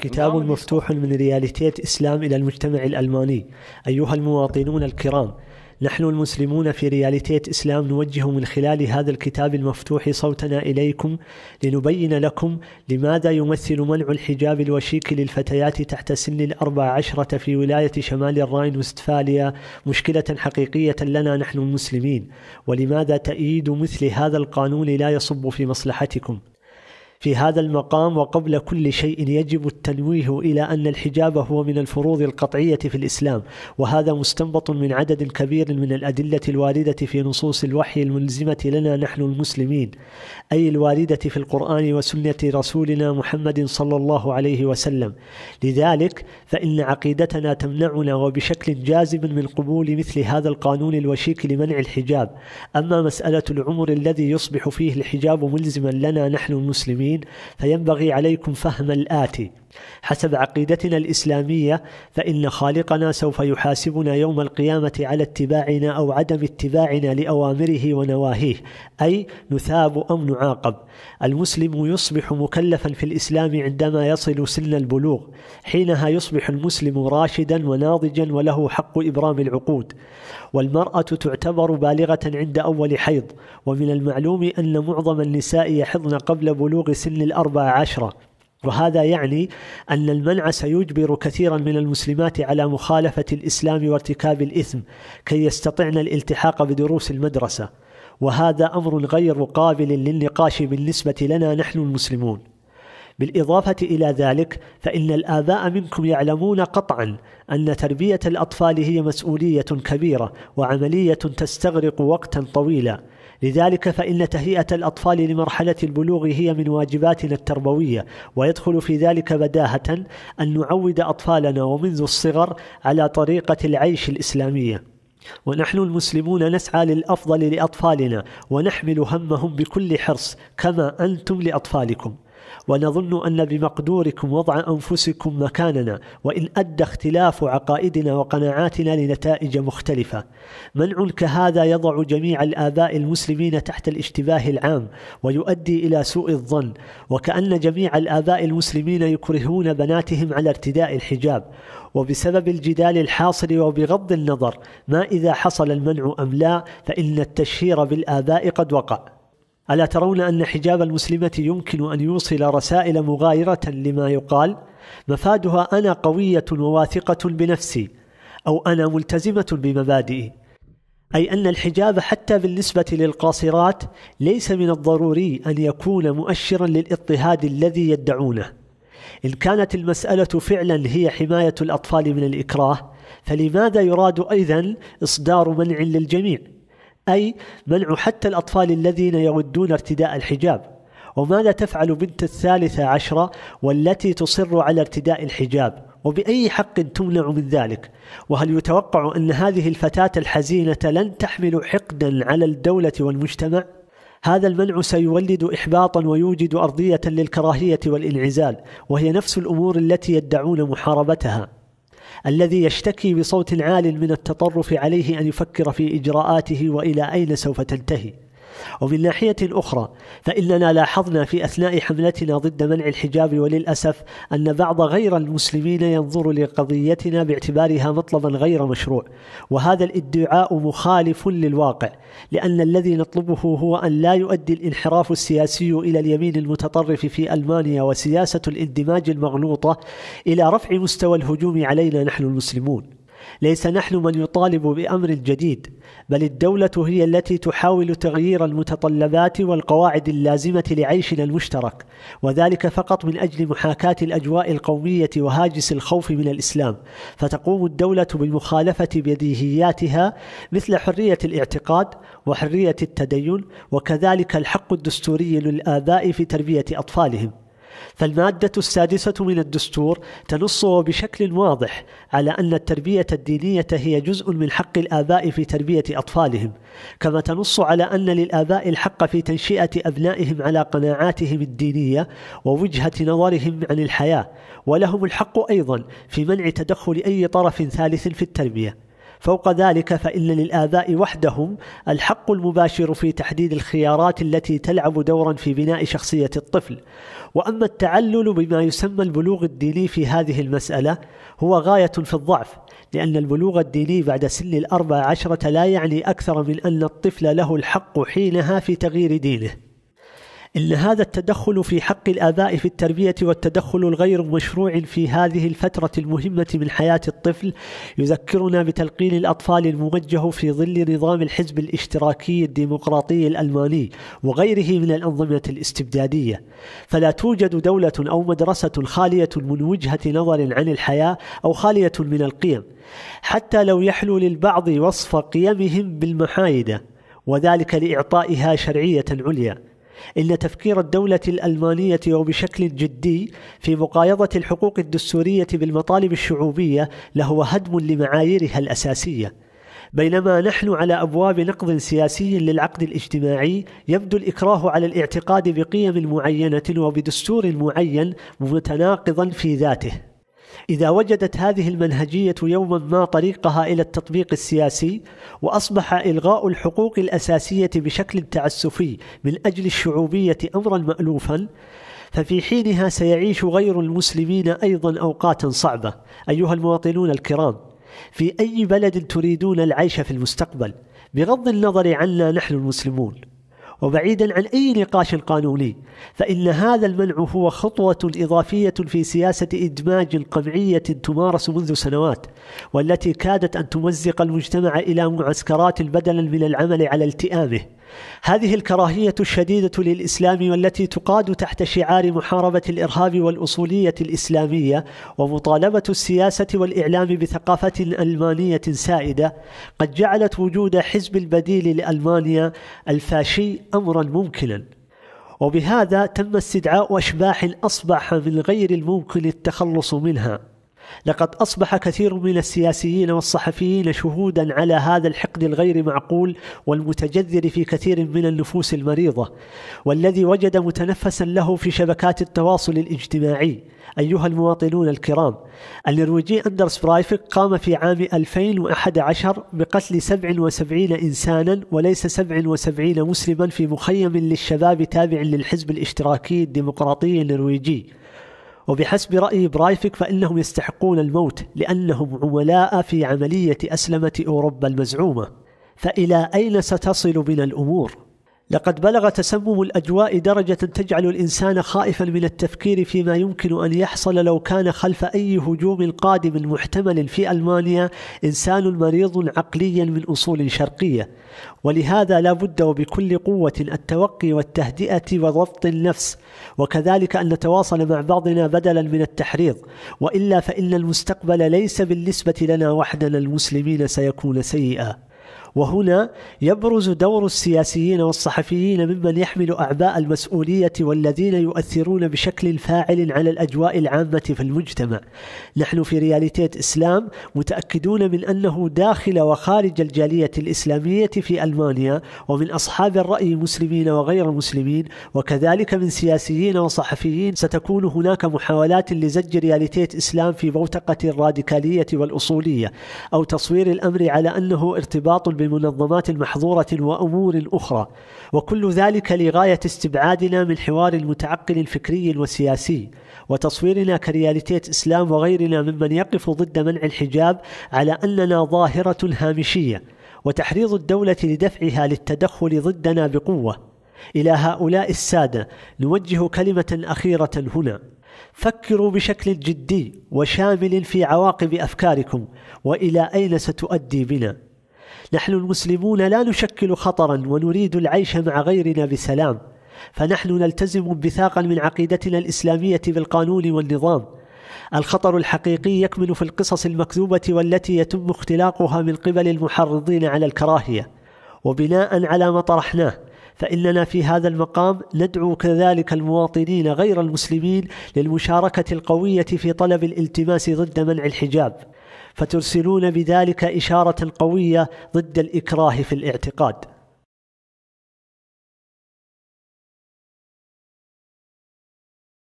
كتاب مفتوح من رياليتية إسلام إلى المجتمع الألماني أيها المواطنون الكرام نحن المسلمون في رياليتية إسلام نوجه من خلال هذا الكتاب المفتوح صوتنا إليكم لنبين لكم لماذا يمثل منع الحجاب الوشيك للفتيات تحت سن الأربع عشرة في ولاية شمال الراين وستفاليا مشكلة حقيقية لنا نحن المسلمين ولماذا تأييد مثل هذا القانون لا يصب في مصلحتكم في هذا المقام وقبل كل شيء يجب التنويه إلى أن الحجاب هو من الفروض القطعية في الإسلام وهذا مستنبط من عدد كبير من الأدلة الواردة في نصوص الوحي الملزمة لنا نحن المسلمين أي الواردة في القرآن وسنة رسولنا محمد صلى الله عليه وسلم لذلك فإن عقيدتنا تمنعنا وبشكل جازم من قبول مثل هذا القانون الوشيك لمنع الحجاب أما مسألة العمر الذي يصبح فيه الحجاب ملزما لنا نحن المسلمين المسلمين فينبغي عليكم فهم الآتي حسب عقيدتنا الاسلاميه فان خالقنا سوف يحاسبنا يوم القيامه على اتباعنا او عدم اتباعنا لاوامره ونواهيه اي نثاب او نعاقب المسلم يصبح مكلفا في الاسلام عندما يصل سن البلوغ حينها يصبح المسلم راشدا وناضجا وله حق ابرام العقود والمراه تعتبر بالغه عند اول حيض ومن المعلوم ان معظم النساء يحضن قبل بلوغ سن الاربع عشره وهذا يعني أن المنع سيجبر كثيرا من المسلمات على مخالفة الإسلام وارتكاب الإثم كي يستطعن الالتحاق بدروس المدرسة وهذا أمر غير قابل للنقاش بالنسبة لنا نحن المسلمون بالإضافة إلى ذلك فإن الآباء منكم يعلمون قطعا أن تربية الأطفال هي مسؤولية كبيرة وعملية تستغرق وقتا طويلا لذلك فإن تهيئة الأطفال لمرحلة البلوغ هي من واجباتنا التربوية ويدخل في ذلك بداهة أن نعود أطفالنا ومنذ الصغر على طريقة العيش الإسلامية ونحن المسلمون نسعى للأفضل لأطفالنا ونحمل همهم بكل حرص كما أنتم لأطفالكم ونظن أن بمقدوركم وضع أنفسكم مكاننا وإن أدى اختلاف عقائدنا وقناعاتنا لنتائج مختلفة منع كهذا يضع جميع الآباء المسلمين تحت الاشتباه العام ويؤدي إلى سوء الظن وكأن جميع الآباء المسلمين يكرهون بناتهم على ارتداء الحجاب وبسبب الجدال الحاصل وبغض النظر ما إذا حصل المنع أم لا فإن التشهير بالآباء قد وقع ألا ترون أن حجاب المسلمة يمكن أن يوصل رسائل مغايرة لما يقال مفادها أنا قوية وواثقة بنفسي أو أنا ملتزمة بمبادئي أي أن الحجاب حتى بالنسبة للقاصرات ليس من الضروري أن يكون مؤشرا للاضطهاد الذي يدعونه إن كانت المسألة فعلا هي حماية الأطفال من الإكراه فلماذا يراد أيضا إصدار منع للجميع؟ أي منع حتى الأطفال الذين يودون ارتداء الحجاب وماذا تفعل بنت الثالثة عشرة والتي تصر على ارتداء الحجاب وبأي حق تمنع من ذلك وهل يتوقع أن هذه الفتاة الحزينة لن تحمل حقدا على الدولة والمجتمع؟ هذا المنع سيولد إحباطا ويوجد أرضية للكراهية والانعزال وهي نفس الأمور التي يدعون محاربتها الذي يشتكي بصوت عال من التطرف عليه ان يفكر في اجراءاته والى اين سوف تنتهي ومن ناحية أخرى فإننا لاحظنا في أثناء حملتنا ضد منع الحجاب وللأسف أن بعض غير المسلمين ينظر لقضيتنا باعتبارها مطلبا غير مشروع وهذا الادعاء مخالف للواقع لأن الذي نطلبه هو أن لا يؤدي الانحراف السياسي إلى اليمين المتطرف في ألمانيا وسياسة الاندماج المغلوطة إلى رفع مستوى الهجوم علينا نحن المسلمون ليس نحن من يطالب بامر جديد بل الدوله هي التي تحاول تغيير المتطلبات والقواعد اللازمه لعيشنا المشترك وذلك فقط من اجل محاكاه الاجواء القوميه وهاجس الخوف من الاسلام فتقوم الدوله بمخالفه بديهياتها مثل حريه الاعتقاد وحريه التدين وكذلك الحق الدستوري للاباء في تربيه اطفالهم فالمادة السادسة من الدستور تنص بشكل واضح على أن التربية الدينية هي جزء من حق الآباء في تربية أطفالهم، كما تنص على أن للآباء الحق في تنشئة أبنائهم على قناعاتهم الدينية ووجهة نظرهم عن الحياة، ولهم الحق أيضا في منع تدخل أي طرف ثالث في التربية. فوق ذلك فإن للآباء وحدهم الحق المباشر في تحديد الخيارات التي تلعب دورا في بناء شخصية الطفل وأما التعلل بما يسمى البلوغ الديني في هذه المسألة هو غاية في الضعف لأن البلوغ الديني بعد سن الأربع عشرة لا يعني أكثر من أن الطفل له الحق حينها في تغيير دينه إن هذا التدخل في حق الآباء في التربية والتدخل الغير مشروع في هذه الفترة المهمة من حياة الطفل يذكرنا بتلقين الأطفال الموجه في ظل نظام الحزب الاشتراكي الديمقراطي الألماني وغيره من الأنظمة الاستبدادية فلا توجد دولة أو مدرسة خالية من وجهة نظر عن الحياة أو خالية من القيم حتى لو يحلو للبعض وصف قيمهم بالمحايدة وذلك لإعطائها شرعية عليا إن تفكير الدولة الألمانية وبشكل جدي في مقايضة الحقوق الدستورية بالمطالب الشعوبية لهو هدم لمعاييرها الأساسية بينما نحن على ابواب نقض سياسي للعقد الاجتماعي يبدو الاكراه على الاعتقاد بقيم معينه وبدستور معين متناقضا في ذاته إذا وجدت هذه المنهجية يوما ما طريقها إلى التطبيق السياسي وأصبح إلغاء الحقوق الأساسية بشكل تعسفي من أجل الشعوبية أمرا مألوفا ففي حينها سيعيش غير المسلمين أيضا أوقاتا صعبة أيها المواطنون الكرام في أي بلد تريدون العيش في المستقبل بغض النظر عنا نحن المسلمون وبعيدا عن أي نقاش قانوني فإن هذا المنع هو خطوة إضافية في سياسة إدماج قمعية تمارس منذ سنوات والتي كادت أن تمزق المجتمع إلى معسكرات بدلا من العمل على التئامه هذه الكراهية الشديدة للإسلام والتي تقاد تحت شعار محاربة الإرهاب والأصولية الإسلامية ومطالبة السياسة والإعلام بثقافة ألمانية سائدة قد جعلت وجود حزب البديل لألمانيا الفاشي أمرا ممكنا وبهذا تم استدعاء أشباح أصبح من غير الممكن التخلص منها لقد أصبح كثير من السياسيين والصحفيين شهودا على هذا الحقد الغير معقول والمتجذر في كثير من النفوس المريضة والذي وجد متنفسا له في شبكات التواصل الاجتماعي أيها المواطنون الكرام النرويجي أندرس برايفك قام في عام 2011 بقتل 77 إنسانا وليس 77 مسلما في مخيم للشباب تابع للحزب الاشتراكي الديمقراطي النرويجي وبحسب رأي برايفك فإنهم يستحقون الموت لأنهم عملاء في عملية أسلمة أوروبا المزعومة فإلى أين ستصل بنا الأمور؟ لقد بلغ تسمم الاجواء درجه تجعل الانسان خائفا من التفكير فيما يمكن ان يحصل لو كان خلف اي هجوم قادم محتمل في المانيا انسان مريض عقليا من اصول شرقيه ولهذا لا بد وبكل قوه التوقي والتهدئه وضبط النفس وكذلك ان نتواصل مع بعضنا بدلا من التحريض والا فان المستقبل ليس بالنسبه لنا وحدنا المسلمين سيكون سيئا وهنا يبرز دور السياسيين والصحفيين ممن يحمل أعباء المسؤولية والذين يؤثرون بشكل فاعل على الأجواء العامة في المجتمع نحن في رياليتيت إسلام متأكدون من أنه داخل وخارج الجالية الإسلامية في ألمانيا ومن أصحاب الرأي مسلمين وغير مسلمين وكذلك من سياسيين وصحفيين ستكون هناك محاولات لزج رياليتيت إسلام في بوتقة الراديكالية والأصولية أو تصوير الأمر على أنه ارتباط بمنظمات محظورة وأمور أخرى وكل ذلك لغاية استبعادنا من حوار المتعقل الفكري والسياسي وتصويرنا كرياليتية إسلام وغيرنا ممن يقف ضد منع الحجاب على أننا ظاهرة هامشية وتحريض الدولة لدفعها للتدخل ضدنا بقوة إلى هؤلاء السادة نوجه كلمة أخيرة هنا فكروا بشكل جدي وشامل في عواقب افكاركم والى اين ستؤدي بنا نحن المسلمون لا نشكل خطرا ونريد العيش مع غيرنا بسلام فنحن نلتزم انبثاقا من عقيدتنا الإسلامية بالقانون والنظام الخطر الحقيقي يكمن في القصص المكذوبة والتي يتم اختلاقها من قبل المحرضين على الكراهية وبناء على ما طرحناه فإننا في هذا المقام ندعو كذلك المواطنين غير المسلمين للمشاركة القوية في طلب الالتماس ضد منع الحجاب فترسلون بذلك إشارة قوية ضد الإكراه في الاعتقاد